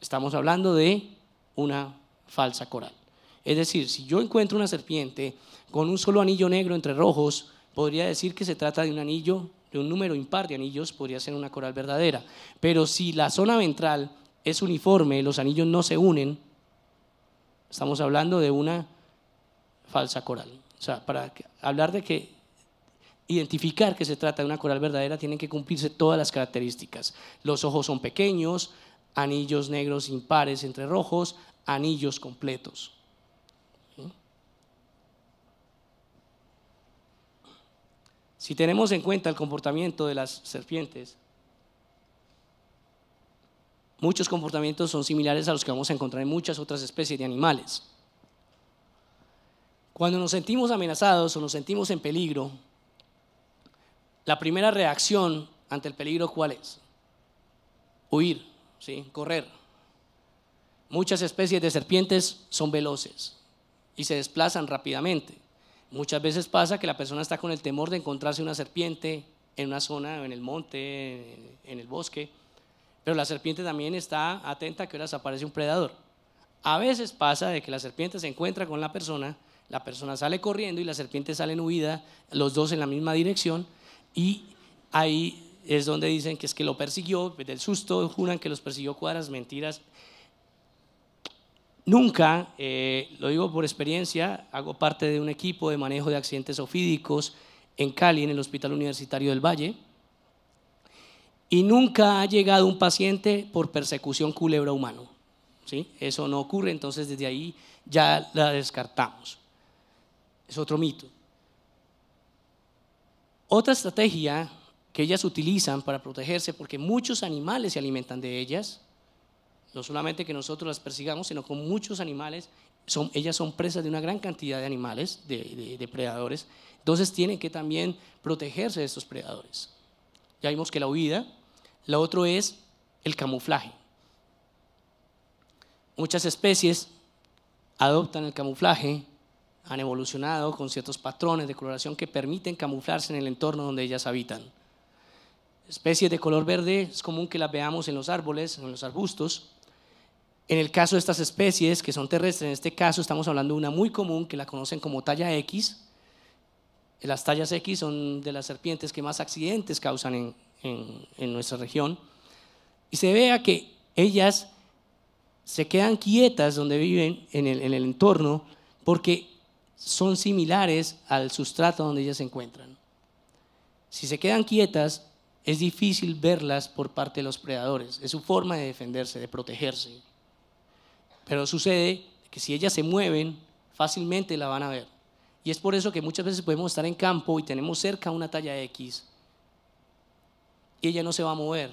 [SPEAKER 1] estamos hablando de una falsa coral. Es decir, si yo encuentro una serpiente con un solo anillo negro entre rojos, podría decir que se trata de un anillo un número impar de anillos podría ser una coral verdadera. Pero si la zona ventral es uniforme, los anillos no se unen, estamos hablando de una falsa coral. O sea, para hablar de que identificar que se trata de una coral verdadera, tienen que cumplirse todas las características. Los ojos son pequeños, anillos negros impares entre rojos, anillos completos. Si tenemos en cuenta el comportamiento de las serpientes, muchos comportamientos son similares a los que vamos a encontrar en muchas otras especies de animales. Cuando nos sentimos amenazados o nos sentimos en peligro, la primera reacción ante el peligro, ¿cuál es? Huir, ¿sí? correr. Muchas especies de serpientes son veloces y se desplazan rápidamente. Muchas veces pasa que la persona está con el temor de encontrarse una serpiente en una zona, en el monte, en el bosque, pero la serpiente también está atenta a que ahora aparece un predador. A veces pasa de que la serpiente se encuentra con la persona, la persona sale corriendo y la serpiente sale en huida, los dos en la misma dirección, y ahí es donde dicen que es que lo persiguió, del susto juran que los persiguió cuadras, mentiras, Nunca, eh, lo digo por experiencia, hago parte de un equipo de manejo de accidentes ofídicos en Cali, en el Hospital Universitario del Valle, y nunca ha llegado un paciente por persecución culebra humano. ¿sí? Eso no ocurre, entonces desde ahí ya la descartamos. Es otro mito. Otra estrategia que ellas utilizan para protegerse, porque muchos animales se alimentan de ellas, no solamente que nosotros las persigamos, sino con muchos animales. Son, ellas son presas de una gran cantidad de animales, de, predadores, depredadores. Entonces tienen que también protegerse de estos predadores. Ya vimos que la huida. La otro es el camuflaje. Muchas especies adoptan el camuflaje, han evolucionado con ciertos patrones de coloración que permiten camuflarse en el entorno donde ellas habitan. Especies de color verde es común que las veamos en los árboles, en los arbustos. En el caso de estas especies que son terrestres, en este caso estamos hablando de una muy común que la conocen como talla X. Las tallas X son de las serpientes que más accidentes causan en, nuestra región. Y se vea que ellas se quedan quietas donde viven, en el, en el entorno, porque son similares al sustrato donde ellas se encuentran. Si se quedan quietas, es difícil verlas por parte de los predadores. Es su forma de defenderse, de protegerse. Pero sucede que si ellas se mueven, fácilmente la van a ver. Y es por eso que muchas veces podemos estar en campo y tenemos cerca una talla X y ella no se va a mover,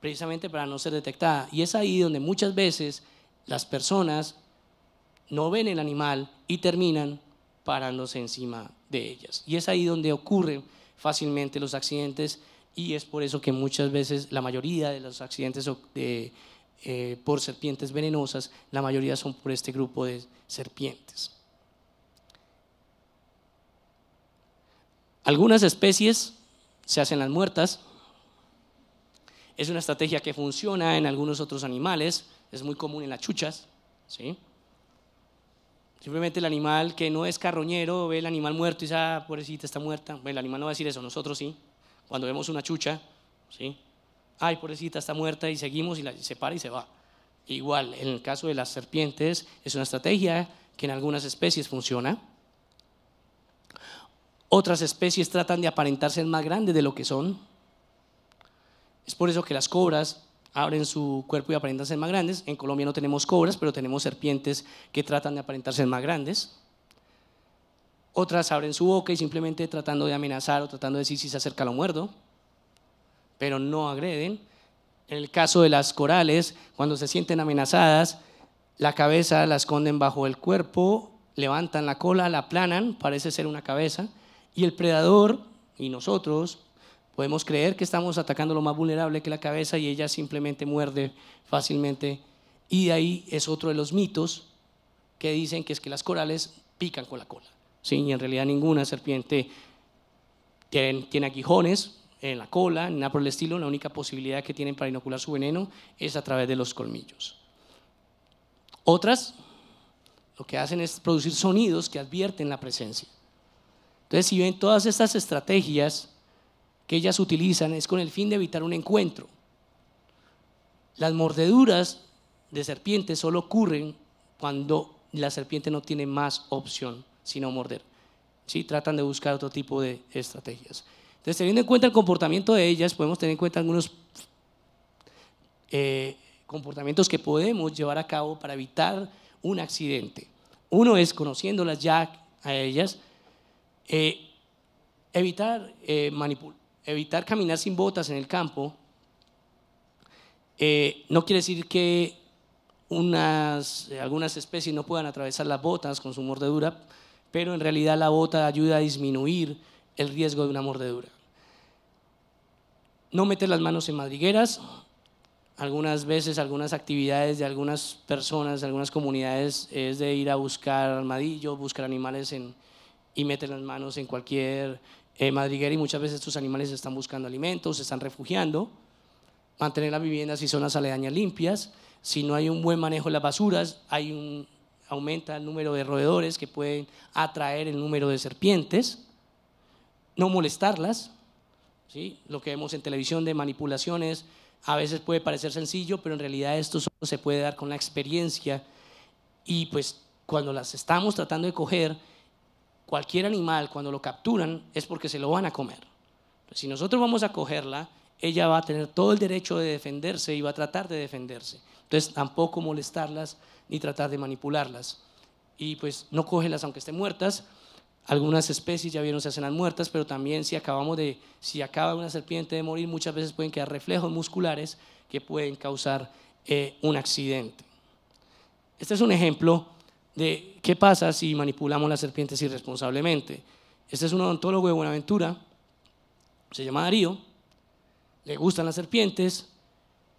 [SPEAKER 1] precisamente para no ser detectada. Y es ahí donde muchas veces las personas no ven el animal y terminan parándose encima de ellas. Y es ahí donde ocurren fácilmente los accidentes y es por eso que muchas veces la mayoría de los accidentes de eh, por serpientes venenosas, la mayoría son por este grupo de serpientes. Algunas especies se hacen las muertas. Es una estrategia que funciona en algunos otros animales, es muy común en las chuchas. ¿sí? Simplemente el animal que no es carroñero ve el animal muerto y dice, ah, pobrecita, está muerta. Bueno, el animal no va a decir eso, nosotros sí. Cuando vemos una chucha, ¿sí? ay, pobrecita, está muerta y seguimos y la para y se va. Igual, en el caso de las serpientes, es una estrategia que en algunas especies funciona. Otras especies tratan de aparentarse más grandes de lo que son. Es por eso que las cobras abren su cuerpo y aparentan ser más grandes. En Colombia no tenemos cobras, pero tenemos serpientes que tratan de aparentarse más grandes. Otras abren su boca y simplemente tratando de amenazar o tratando de decir si se acerca lo muerdo pero no agreden. En el caso de las corales, cuando se sienten amenazadas, la cabeza la esconden bajo el cuerpo, levantan la cola, la aplanan, parece ser una cabeza, y el predador y nosotros podemos creer que estamos atacando lo más vulnerable que la cabeza y ella simplemente muerde fácilmente. Y de ahí es otro de los mitos que dicen que es que las corales pican con la cola. Sí, en realidad ninguna serpiente tiene, tiene aguijones, en la cola, nada por el estilo, la única posibilidad que tienen para inocular su veneno es a través de los colmillos. Otras lo que hacen es producir sonidos que advierten la presencia. Entonces, si ven todas estas estrategias que ellas utilizan, es con el fin de evitar un encuentro. Las mordeduras de serpientes solo ocurren cuando la serpiente no tiene más opción sino morder. ¿Sí? Tratan de buscar otro tipo de estrategias. Entonces, teniendo en cuenta el comportamiento de ellas, podemos tener en cuenta algunos eh, comportamientos que podemos llevar a cabo para evitar un accidente. Uno es conociéndolas ya a ellas, eh, evitar, eh, evitar caminar sin botas en el campo. no quiere decir que unas, algunas especies no puedan atravesar las botas con su mordedura, pero en realidad la bota ayuda a disminuir el riesgo de una mordedura no meter las manos en madrigueras. Algunas veces, algunas actividades de algunas personas, de algunas comunidades, es de ir a buscar armadillos, buscar animales y meter las manos en cualquier eh, madriguera y muchas veces estos animales están buscando alimentos, se están refugiando. Mantener las viviendas y zonas aledañas limpias. Si no hay un buen manejo de las basuras, hay un, aumenta el número de roedores que pueden atraer el número de serpientes. No molestarlas, lo que vemos en televisión de manipulaciones a veces puede parecer sencillo, pero en realidad esto solo se puede dar con la experiencia y pues cuando las estamos tratando de coger, cualquier animal cuando lo capturan es porque se lo van a comer. si nosotros vamos a cogerla, ella va a tener todo el derecho de defenderse y va a tratar de defenderse. Entonces tampoco molestarlas ni tratar de manipularlas. Y pues no cógelas aunque estén muertas, algunas especies ya vieron se hacen muertas, pero también si acabamos de si acaba una serpiente de morir, muchas veces pueden quedar reflejos musculares que pueden causar eh, un accidente. Este es un ejemplo de qué pasa si manipulamos las serpientes irresponsablemente. Este es un odontólogo de Buenaventura, se llama Darío, le gustan las serpientes,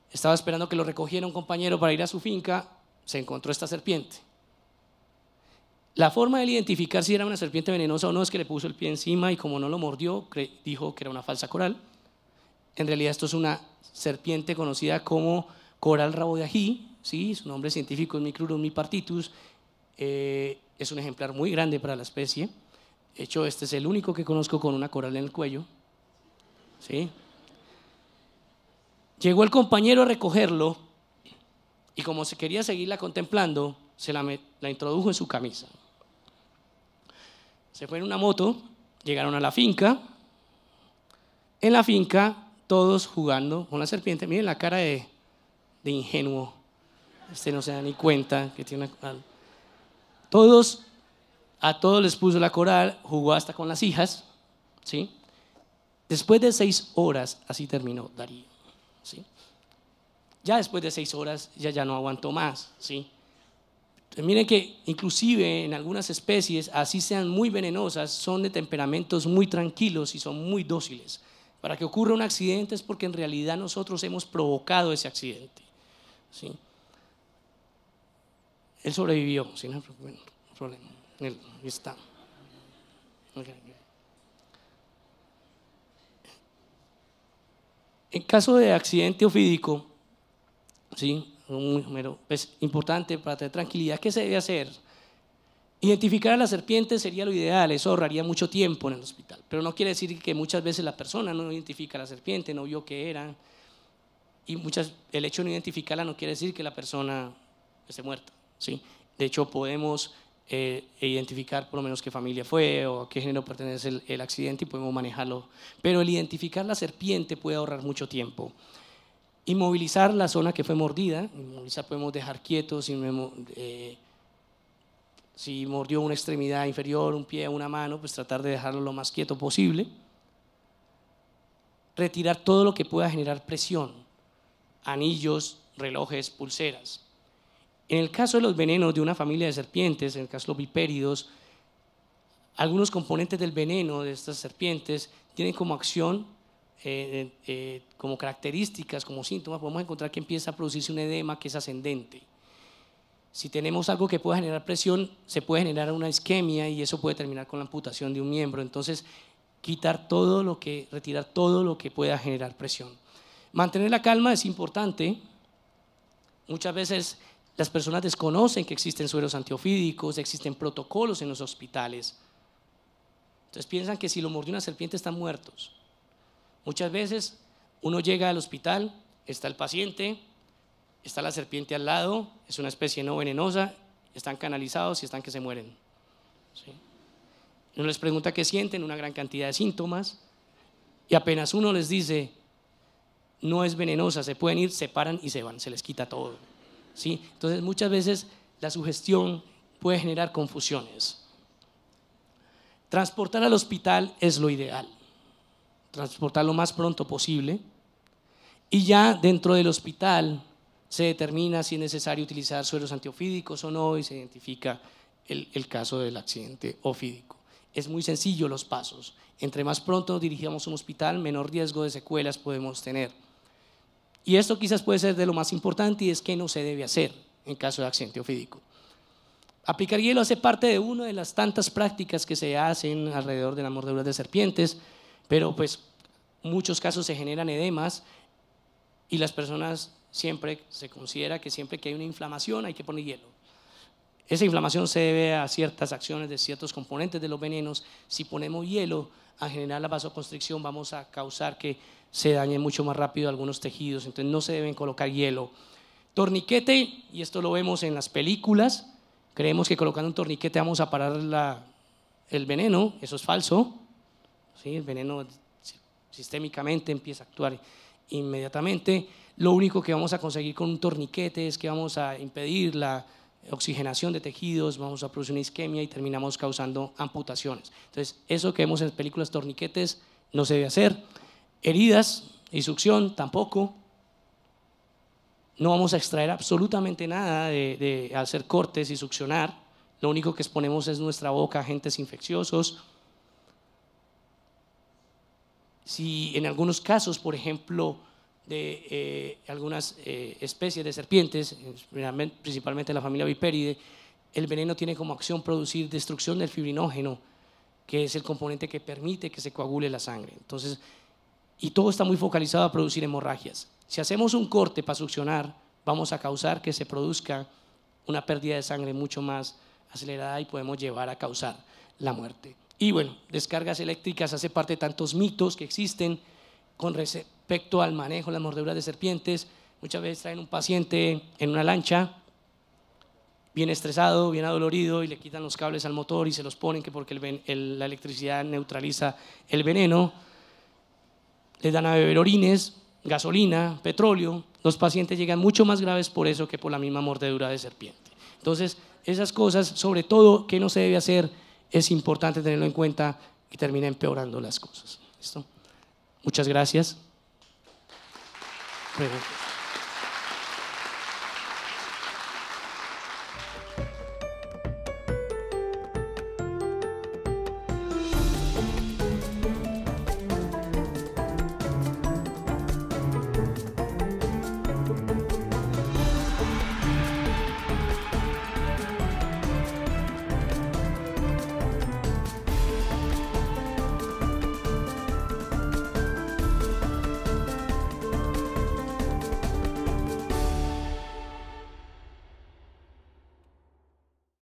[SPEAKER 1] estaba esperando que lo recogiera un compañero para ir a su finca, se encontró esta serpiente. La forma de identificar si era una serpiente venenosa o no es que le puso el pie encima y como no lo mordió, dijo que era una falsa coral. En realidad esto es una serpiente conocida como coral rabo de ají, ¿sí? su nombre científico es Micrurus mipartitus, eh, es un ejemplar muy grande para la especie. De hecho, este es el único que conozco con una coral en el cuello. ¿sí? Llegó el compañero a recogerlo y como se quería seguirla contemplando, se la introdujo en su camisa. Se fue en una moto, llegaron a la finca. En la finca, todos jugando con la serpiente. Miren la cara de, ingenuo. Este no se da ni cuenta que tiene una... Todos, a todos les puso la coral, jugó hasta con las hijas, ¿sí? Después de seis horas, así terminó Darío, ¿sí? Ya después de seis horas, ya, ya no aguantó más, ¿sí? miren que inclusive en algunas especies, así sean muy venenosas, son de temperamentos muy tranquilos y son muy dóciles. Para que ocurra un accidente es porque en realidad nosotros hemos provocado ese accidente. Él sobrevivió, sin pues, problema. Él está. En caso de accidente ofídico, ¿sí? es pues, importante para tener tranquilidad. ¿Qué se debe hacer? Identificar a la serpiente sería lo ideal, eso ahorraría mucho tiempo en el hospital, pero no quiere decir que muchas veces la persona no identifica a la serpiente, no vio qué era, y muchas, el hecho de no identificarla no quiere decir que la persona esté muerta. ¿sí? De hecho, podemos eh, identificar por lo menos qué familia fue o a qué género pertenece el, el accidente y podemos manejarlo, pero el identificar la serpiente puede ahorrar mucho tiempo. Inmovilizar la zona que fue mordida, podemos dejar quieto eh, si, mordió una extremidad inferior, un pie, una mano, pues tratar de dejarlo lo más quieto posible. Retirar todo lo que pueda generar presión, anillos, relojes, pulseras. En el caso de los venenos de una familia de serpientes, en el caso de los bipéridos, algunos componentes del veneno de estas serpientes tienen como acción eh, eh, como características, como síntomas, podemos encontrar que empieza a producirse un edema que es ascendente. Si tenemos algo que pueda generar presión, se puede generar una isquemia y eso puede terminar con la amputación de un miembro. Entonces, quitar todo lo que, retirar todo lo que pueda generar presión. Mantener la calma es importante. Muchas veces las personas desconocen que existen sueros antiofídicos, existen protocolos en los hospitales. Entonces piensan que si lo mordió una serpiente están muertos. Muchas veces uno llega al hospital, está el paciente, está la serpiente al lado, es una especie no venenosa, están canalizados y están que se mueren. Uno les pregunta qué sienten, una gran cantidad de síntomas, y apenas uno les dice, no es venenosa, se pueden ir, se paran y se van, se les quita todo. ¿sí? Entonces muchas veces la sugestión puede generar confusiones. Transportar al hospital es lo ideal transportar lo más pronto posible. Y ya dentro del hospital se determina si es necesario utilizar sueros antiofídicos o no y se identifica el, caso del accidente ofídico. Es muy sencillo los pasos. Entre más pronto dirigimos un hospital, menor riesgo de secuelas podemos tener. Y esto quizás puede ser de lo más importante y es que no se debe hacer en caso de accidente ofídico. Aplicar hielo hace parte de una de las tantas prácticas que se hacen alrededor de la mordeduras de serpientes, pero pues muchos casos se generan edemas y las personas siempre se considera que siempre que hay una inflamación hay que poner hielo. Esa inflamación se debe a ciertas acciones de ciertos componentes de los venenos. Si ponemos hielo a generar la vasoconstricción vamos a causar que se dañen mucho más rápido algunos tejidos, entonces no se deben colocar hielo. Torniquete, y esto lo vemos en las películas, creemos que colocando un torniquete vamos a parar la, el veneno, eso es falso. El veneno sistémicamente empieza a actuar inmediatamente. Lo único que vamos a conseguir con un torniquete es que vamos a impedir la oxigenación de tejidos, vamos a producir una isquemia y terminamos causando amputaciones. Entonces, eso que vemos en películas torniquetes no se debe hacer. Heridas y succión tampoco. No vamos a extraer absolutamente nada de, de hacer cortes y succionar. Lo único que exponemos es nuestra boca a agentes infecciosos si en algunos casos, por ejemplo, de eh, algunas eh, especies de serpientes, principalmente la familia Viperide, el veneno tiene como acción producir destrucción del fibrinógeno, que es el componente que permite que se coagule la sangre. Entonces, y todo está muy focalizado a producir hemorragias. Si hacemos un corte para succionar, vamos a causar que se produzca una pérdida de sangre mucho más acelerada y podemos llevar a causar la muerte. Y bueno, descargas eléctricas hace parte de tantos mitos que existen con respecto al manejo de las mordeduras de serpientes. Muchas veces traen un paciente en una lancha, bien estresado, bien adolorido, y le quitan los cables al motor y se los ponen que porque la electricidad neutraliza el veneno. Les dan a beber orines, gasolina, petróleo. Los pacientes llegan mucho más graves por eso que por la misma mordedura de serpiente. Entonces, esas cosas, sobre todo, que no se debe hacer es importante tenerlo en cuenta y termina empeorando las cosas. Muchas gracias.